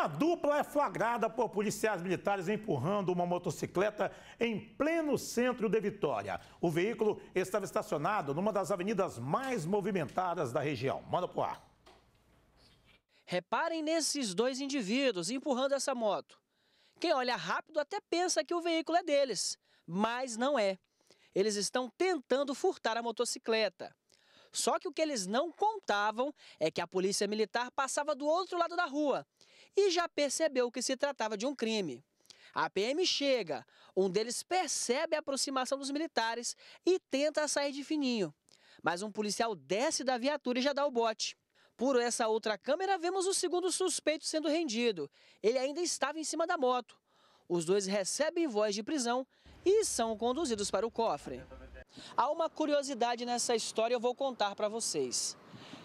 Uma dupla é flagrada por policiais militares empurrando uma motocicleta em pleno centro de Vitória. O veículo estava estacionado numa das avenidas mais movimentadas da região. Manda pro ar. Reparem nesses dois indivíduos empurrando essa moto. Quem olha rápido até pensa que o veículo é deles, mas não é. Eles estão tentando furtar a motocicleta. Só que o que eles não contavam é que a polícia militar passava do outro lado da rua e já percebeu que se tratava de um crime. A PM chega, um deles percebe a aproximação dos militares e tenta sair de fininho. Mas um policial desce da viatura e já dá o bote. Por essa outra câmera, vemos o segundo suspeito sendo rendido. Ele ainda estava em cima da moto. Os dois recebem voz de prisão e são conduzidos para o cofre. Há uma curiosidade nessa história, eu vou contar para vocês.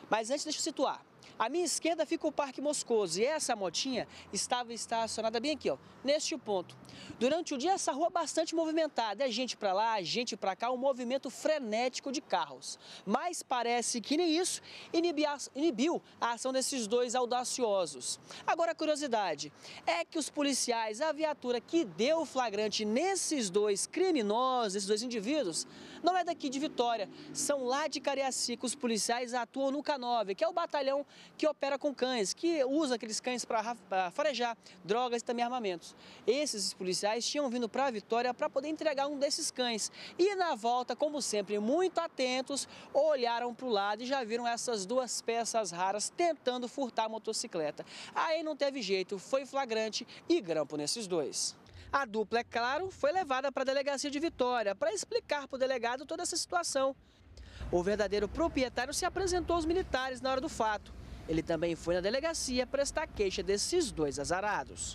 Mas antes, deixa eu situar. À minha esquerda fica o Parque Moscoso e essa motinha estava estacionada bem aqui, ó, neste ponto. Durante o dia, essa rua é bastante movimentada. É gente para lá, gente para cá, um movimento frenético de carros. Mas parece que nem isso inibiu a ação desses dois audaciosos. Agora, a curiosidade é que os policiais, a viatura que deu flagrante nesses dois criminosos, esses dois indivíduos, não é daqui de Vitória, são lá de Cariacica. Os policiais atuam no K9, que é o batalhão que opera com cães, que usa aqueles cães para farejar drogas e também armamentos. Esses policiais tinham vindo para Vitória para poder entregar um desses cães. E na volta, como sempre, muito atentos, olharam para o lado e já viram essas duas peças raras tentando furtar a motocicleta. Aí não teve jeito, foi flagrante e grampo nesses dois. A dupla, é claro, foi levada para a delegacia de Vitória para explicar para o delegado toda essa situação. O verdadeiro proprietário se apresentou aos militares na hora do fato. Ele também foi na delegacia prestar queixa desses dois azarados.